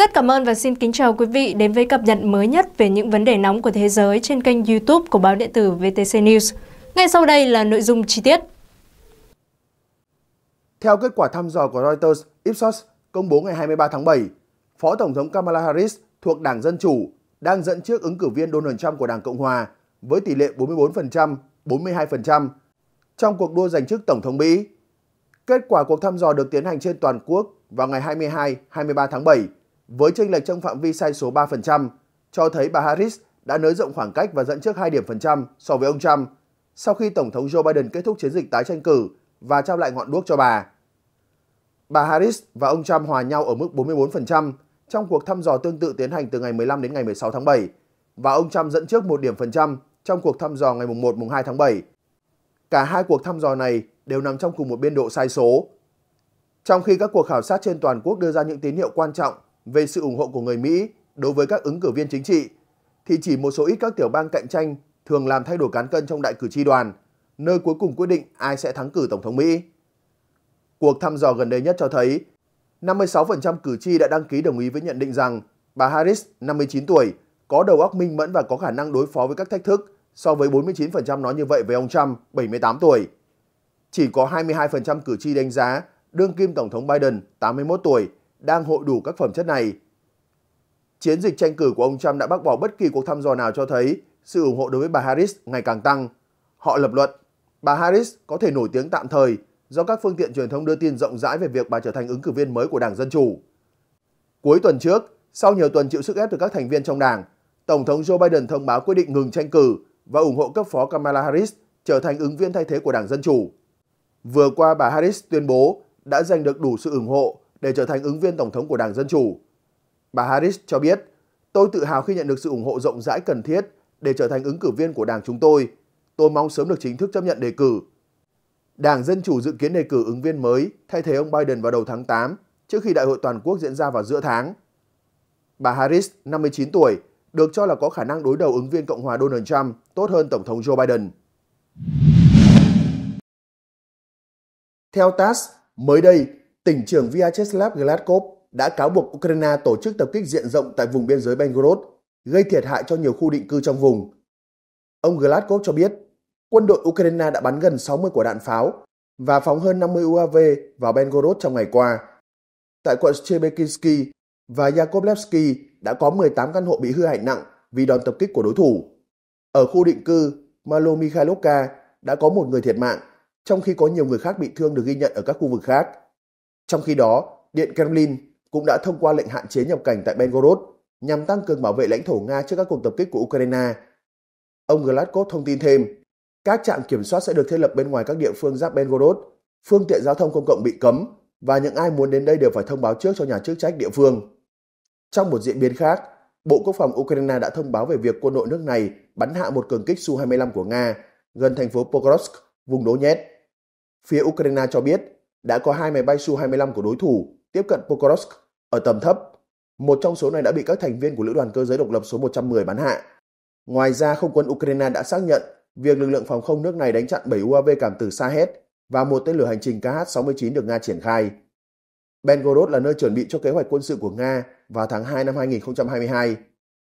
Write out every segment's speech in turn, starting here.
Rất cảm ơn và xin kính chào quý vị đến với cập nhật mới nhất về những vấn đề nóng của thế giới trên kênh YouTube của báo điện tử VTC News. Ngay sau đây là nội dung chi tiết. Theo kết quả thăm dò của Reuters, Ipsos công bố ngày 23 tháng 7, Phó Tổng thống Kamala Harris thuộc Đảng Dân Chủ đang dẫn trước ứng cử viên Donald Trump của Đảng Cộng Hòa với tỷ lệ 44%, 42% trong cuộc đua giành chức Tổng thống Mỹ. Kết quả cuộc thăm dò được tiến hành trên toàn quốc vào ngày 22, 23 tháng 7 với chênh lệch trong phạm vi sai số 3%, cho thấy bà Harris đã nới rộng khoảng cách và dẫn trước 2 điểm phần trăm so với ông Trump sau khi Tổng thống Joe Biden kết thúc chiến dịch tái tranh cử và trao lại ngọn đuốc cho bà. Bà Harris và ông Trump hòa nhau ở mức 44% trong cuộc thăm dò tương tự tiến hành từ ngày 15 đến ngày 16 tháng 7 và ông Trump dẫn trước 1 điểm phần trăm trong cuộc thăm dò ngày 1 mùng 2 tháng 7. Cả hai cuộc thăm dò này đều nằm trong cùng một biên độ sai số. Trong khi các cuộc khảo sát trên toàn quốc đưa ra những tín hiệu quan trọng về sự ủng hộ của người Mỹ đối với các ứng cử viên chính trị, thì chỉ một số ít các tiểu bang cạnh tranh thường làm thay đổi cán cân trong đại cử tri đoàn, nơi cuối cùng quyết định ai sẽ thắng cử Tổng thống Mỹ. Cuộc thăm dò gần đây nhất cho thấy 56% cử tri đã đăng ký đồng ý với nhận định rằng bà Harris, 59 tuổi, có đầu óc minh mẫn và có khả năng đối phó với các thách thức so với 49% nói như vậy về ông Trump, 78 tuổi. Chỉ có 22% cử tri đánh giá đương kim Tổng thống Biden, 81 tuổi, đang hội đủ các phẩm chất này. Chiến dịch tranh cử của ông Trump đã bác bỏ bất kỳ cuộc thăm dò nào cho thấy sự ủng hộ đối với bà Harris ngày càng tăng. Họ lập luận, bà Harris có thể nổi tiếng tạm thời do các phương tiện truyền thông đưa tin rộng rãi về việc bà trở thành ứng cử viên mới của Đảng Dân Chủ. Cuối tuần trước, sau nhiều tuần chịu sức ép từ các thành viên trong đảng, Tổng thống Joe Biden thông báo quyết định ngừng tranh cử và ủng hộ cấp phó Kamala Harris trở thành ứng viên thay thế của Đảng Dân Chủ. Vừa qua, bà Harris tuyên bố đã giành được đủ sự ủng hộ để trở thành ứng viên tổng thống của Đảng Dân Chủ. Bà Harris cho biết, tôi tự hào khi nhận được sự ủng hộ rộng rãi cần thiết để trở thành ứng cử viên của đảng chúng tôi. Tôi mong sớm được chính thức chấp nhận đề cử. Đảng Dân Chủ dự kiến đề cử ứng viên mới thay thế ông Biden vào đầu tháng 8 trước khi đại hội toàn quốc diễn ra vào giữa tháng. Bà Harris, 59 tuổi, được cho là có khả năng đối đầu ứng viên Cộng hòa Donald Trump tốt hơn Tổng thống Joe Biden. Theo TASS, mới đây, tỉnh trưởng Vyacheslav Gladkov đã cáo buộc Ukraine tổ chức tập kích diện rộng tại vùng biên giới Belgorod, gây thiệt hại cho nhiều khu định cư trong vùng. Ông Gladkov cho biết, quân đội Ukraine đã bắn gần 60 quả đạn pháo và phóng hơn 50 UAV vào Belgorod trong ngày qua. Tại quận Shebekinsky và Yakovlevsky đã có 18 căn hộ bị hư hại nặng vì đòn tập kích của đối thủ. Ở khu định cư Malo đã có một người thiệt mạng, trong khi có nhiều người khác bị thương được ghi nhận ở các khu vực khác. Trong khi đó, Điện Kremlin cũng đã thông qua lệnh hạn chế nhập cảnh tại Belgorod nhằm tăng cường bảo vệ lãnh thổ Nga trước các cuộc tập kích của Ukraine. Ông Gladkov thông tin thêm, các trạm kiểm soát sẽ được thiết lập bên ngoài các địa phương giáp Belgorod, phương tiện giao thông công cộng bị cấm và những ai muốn đến đây đều phải thông báo trước cho nhà chức trách địa phương. Trong một diễn biến khác, Bộ Quốc phòng Ukraine đã thông báo về việc quân đội nước này bắn hạ một cường kích Su-25 của Nga gần thành phố Pokrovsk, vùng Donetsk. Phía Ukraine cho biết đã có hai máy bay Su-25 của đối thủ tiếp cận Pokrovsk ở tầm thấp. Một trong số này đã bị các thành viên của Lữ đoàn cơ giới độc lập số 110 bắn hạ. Ngoài ra, không quân Ukraine đã xác nhận việc lực lượng phòng không nước này đánh chặn 7 UAV cảm tử xa hết và một tên lửa hành trình KH-69 được Nga triển khai. Belgorod là nơi chuẩn bị cho kế hoạch quân sự của Nga vào tháng 2 năm 2022.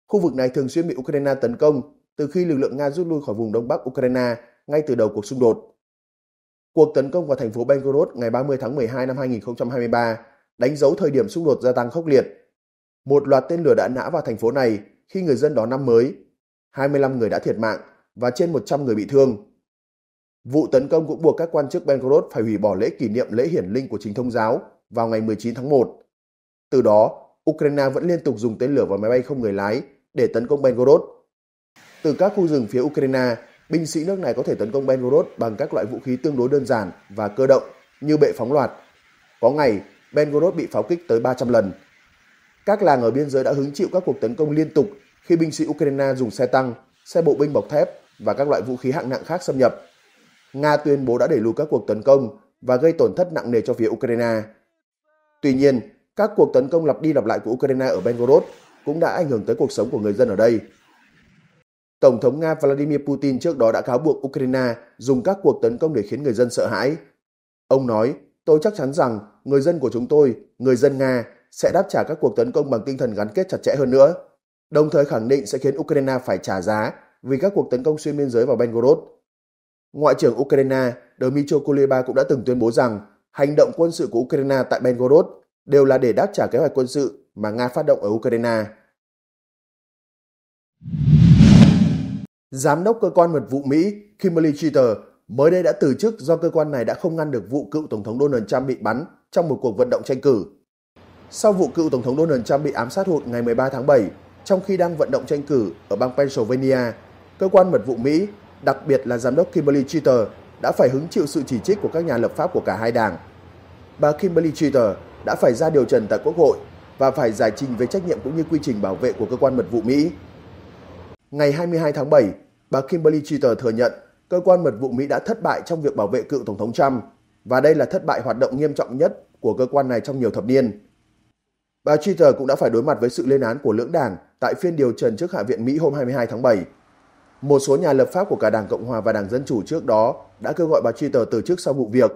Khu vực này thường xuyên bị Ukraine tấn công từ khi lực lượng Nga rút lui khỏi vùng đông bắc Ukraine ngay từ đầu cuộc xung đột. Cuộc tấn công vào thành phố Belgorod ngày 30 tháng 12 năm 2023 đánh dấu thời điểm xung đột gia tăng khốc liệt. Một loạt tên lửa đã nã vào thành phố này khi người dân đón năm mới. 25 người đã thiệt mạng và trên 100 người bị thương. Vụ tấn công cũng buộc các quan chức Belgorod phải hủy bỏ lễ kỷ niệm lễ hiển linh của chính thông giáo vào ngày 19 tháng 1. Từ đó, Ukraine vẫn liên tục dùng tên lửa và máy bay không người lái để tấn công Belgorod. Từ các khu rừng phía Ukraine, binh sĩ nước này có thể tấn công Belgorod bằng các loại vũ khí tương đối đơn giản và cơ động như bệ phóng loạt. Có ngày, Belgorod bị pháo kích tới 300 lần. Các làng ở biên giới đã hứng chịu các cuộc tấn công liên tục khi binh sĩ Ukraine dùng xe tăng, xe bộ binh bọc thép và các loại vũ khí hạng nặng khác xâm nhập. Nga tuyên bố đã đẩy lùi các cuộc tấn công và gây tổn thất nặng nề cho phía Ukraine. Tuy nhiên, các cuộc tấn công lặp đi lặp lại của Ukraine ở Belgorod cũng đã ảnh hưởng tới cuộc sống của người dân ở đây. Tổng thống Nga Vladimir Putin trước đó đã cáo buộc Ukraine dùng các cuộc tấn công để khiến người dân sợ hãi. Ông nói, tôi chắc chắn rằng người dân của chúng tôi, người dân Nga, sẽ đáp trả các cuộc tấn công bằng tinh thần gắn kết chặt chẽ hơn nữa, đồng thời khẳng định sẽ khiến Ukraine phải trả giá vì các cuộc tấn công xuyên biên giới vào Belgorod. Ngoại trưởng Ukraine Dmytro Kuleba cũng đã từng tuyên bố rằng hành động quân sự của Ukraine tại Belgorod đều là để đáp trả kế hoạch quân sự mà Nga phát động ở Ukraine. Giám đốc cơ quan mật vụ Mỹ Kimberly Cheater mới đây đã từ chức do cơ quan này đã không ngăn được vụ cựu Tổng thống Donald Trump bị bắn trong một cuộc vận động tranh cử. Sau vụ cựu Tổng thống Donald Trump bị ám sát hụt ngày 13 tháng 7, trong khi đang vận động tranh cử ở bang Pennsylvania, cơ quan mật vụ Mỹ, đặc biệt là giám đốc Kimberly Cheater, đã phải hứng chịu sự chỉ trích của các nhà lập pháp của cả hai đảng. Bà Kimberly Cheater đã phải ra điều trần tại Quốc hội và phải giải trình về trách nhiệm cũng như quy trình bảo vệ của cơ quan mật vụ Mỹ Ngày 22 tháng 7, bà Kimberly Cheater thừa nhận cơ quan mật vụ Mỹ đã thất bại trong việc bảo vệ cựu Tổng thống Trump và đây là thất bại hoạt động nghiêm trọng nhất của cơ quan này trong nhiều thập niên. Bà Cheater cũng đã phải đối mặt với sự lên án của lưỡng đảng tại phiên điều trần trước Hạ viện Mỹ hôm 22 tháng 7. Một số nhà lập pháp của cả Đảng Cộng Hòa và Đảng Dân Chủ trước đó đã kêu gọi bà Cheater từ chức sau vụ việc.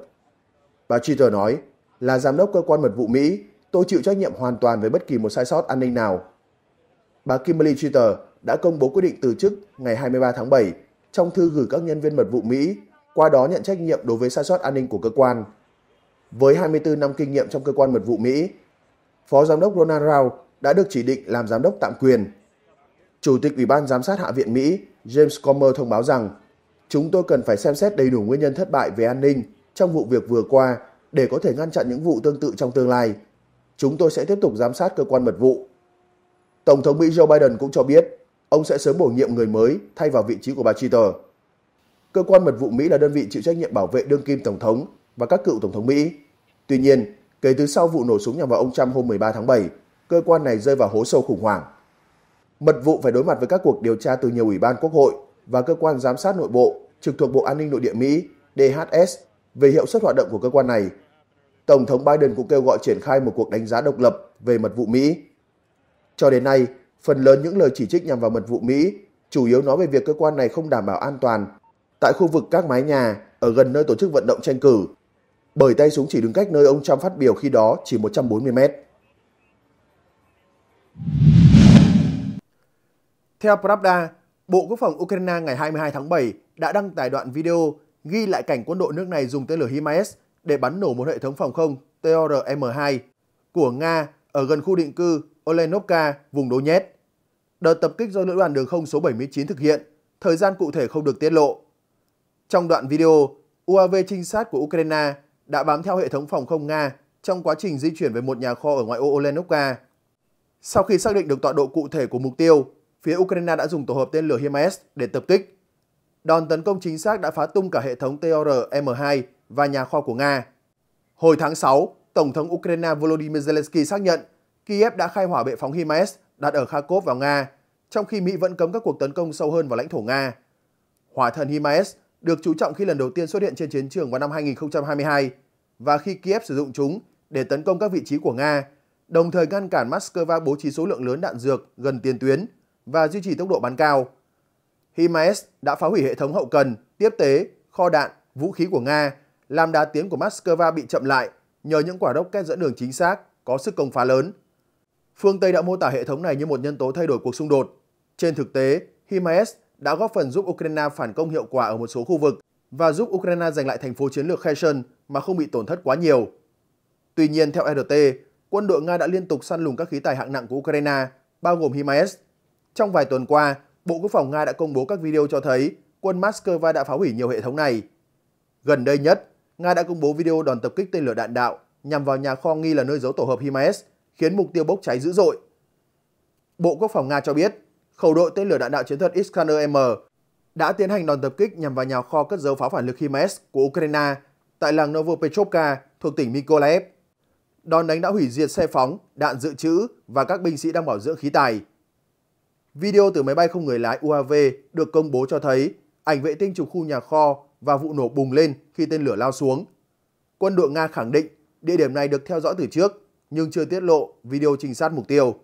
Bà Cheater nói, là giám đốc cơ quan mật vụ Mỹ, tôi chịu trách nhiệm hoàn toàn với bất kỳ một sai sót an ninh nào. Bà Kimberly Cheater đã công bố quyết định từ chức ngày 23 tháng 7 trong thư gửi các nhân viên mật vụ Mỹ, qua đó nhận trách nhiệm đối với sai sót an ninh của cơ quan. Với 24 năm kinh nghiệm trong cơ quan mật vụ Mỹ, Phó Giám đốc Ronald Rao đã được chỉ định làm giám đốc tạm quyền. Chủ tịch Ủy ban Giám sát Hạ viện Mỹ James Comer thông báo rằng chúng tôi cần phải xem xét đầy đủ nguyên nhân thất bại về an ninh trong vụ việc vừa qua để có thể ngăn chặn những vụ tương tự trong tương lai. Chúng tôi sẽ tiếp tục giám sát cơ quan mật vụ. Tổng thống Mỹ Joe Biden cũng cho biết ông sẽ sớm bổ nhiệm người mới thay vào vị trí của bà Cheater. Cơ quan mật vụ Mỹ là đơn vị chịu trách nhiệm bảo vệ đương kim Tổng thống và các cựu Tổng thống Mỹ. Tuy nhiên, kể từ sau vụ nổ súng nhằm vào ông Trump hôm 13 tháng 7, cơ quan này rơi vào hố sâu khủng hoảng. Mật vụ phải đối mặt với các cuộc điều tra từ nhiều ủy ban quốc hội và cơ quan giám sát nội bộ trực thuộc Bộ An ninh Nội địa Mỹ DHS về hiệu suất hoạt động của cơ quan này. Tổng thống Biden cũng kêu gọi triển khai một cuộc đánh giá độc lập về mật vụ Mỹ. Cho đến nay, Phần lớn những lời chỉ trích nhằm vào mật vụ Mỹ chủ yếu nói về việc cơ quan này không đảm bảo an toàn tại khu vực các mái nhà ở gần nơi tổ chức vận động tranh cử, bởi tay súng chỉ đứng cách nơi ông Trump phát biểu khi đó chỉ 140 mét. Theo Pravda, Bộ Quốc phòng Ukraine ngày 22 tháng 7 đã đăng tải đoạn video ghi lại cảnh quân đội nước này dùng tên lửa HIMARS để bắn nổ một hệ thống phòng không TORM-2 của Nga ở gần khu định cư Olenovka, vùng Donetsk. Đợt tập kích do Lữ đoàn Đường không số 79 thực hiện, thời gian cụ thể không được tiết lộ. Trong đoạn video, UAV trinh sát của Ukraine đã bám theo hệ thống phòng không Nga trong quá trình di chuyển về một nhà kho ở ngoại ô Olenovka. Sau khi xác định được tọa độ cụ thể của mục tiêu, phía Ukraine đã dùng tổ hợp tên lửa HIMARS để tập kích. Đòn tấn công chính xác đã phá tung cả hệ thống TOR-M2 và nhà kho của Nga. Hồi tháng 6, Tổng thống Ukraine Volodymyr Zelensky xác nhận Kiev đã khai hỏa bệ phóng HIMARS đặt ở Kharkov vào Nga, trong khi Mỹ vẫn cấm các cuộc tấn công sâu hơn vào lãnh thổ Nga. Hỏa thần HIMARS được chú trọng khi lần đầu tiên xuất hiện trên chiến trường vào năm 2022 và khi Kiev sử dụng chúng để tấn công các vị trí của Nga, đồng thời ngăn cản Moscow bố trí số lượng lớn đạn dược gần tiền tuyến và duy trì tốc độ bắn cao. HIMARS đã phá hủy hệ thống hậu cần, tiếp tế, kho đạn, vũ khí của Nga, làm đá tiến của Moscow bị chậm lại nhờ những quả rocket dẫn đường chính xác có sức công phá lớn. Phương Tây đã mô tả hệ thống này như một nhân tố thay đổi cuộc xung đột. Trên thực tế, HIMARS đã góp phần giúp Ukraine phản công hiệu quả ở một số khu vực và giúp Ukraine giành lại thành phố chiến lược Kherson mà không bị tổn thất quá nhiều. Tuy nhiên, theo RT, quân đội Nga đã liên tục săn lùng các khí tài hạng nặng của Ukraine, bao gồm HIMARS. Trong vài tuần qua, Bộ Quốc phòng Nga đã công bố các video cho thấy quân Moscow đã phá hủy nhiều hệ thống này. Gần đây nhất, Nga đã công bố video đòn tập kích tên lửa đạn đạo nhằm vào nhà kho nghi là nơi giấu tổ hợp HIMARS khiến mục tiêu bốc cháy dữ dội. Bộ Quốc phòng Nga cho biết, khẩu đội tên lửa đạn đạo chiến thuật Iskander-M đã tiến hành đòn tập kích nhằm vào nhà kho cất dấu pháo phản lực HIMARS của Ukraine tại làng Novopetrovka thuộc tỉnh Mykolaiv. Đòn đánh đã hủy diệt xe phóng, đạn dự trữ và các binh sĩ đang bảo dưỡng khí tài. Video từ máy bay không người lái UAV được công bố cho thấy ảnh vệ tinh chụp khu nhà kho và vụ nổ bùng lên khi tên lửa lao xuống. Quân đội Nga khẳng định địa điểm này được theo dõi từ trước nhưng chưa tiết lộ video trinh sát mục tiêu.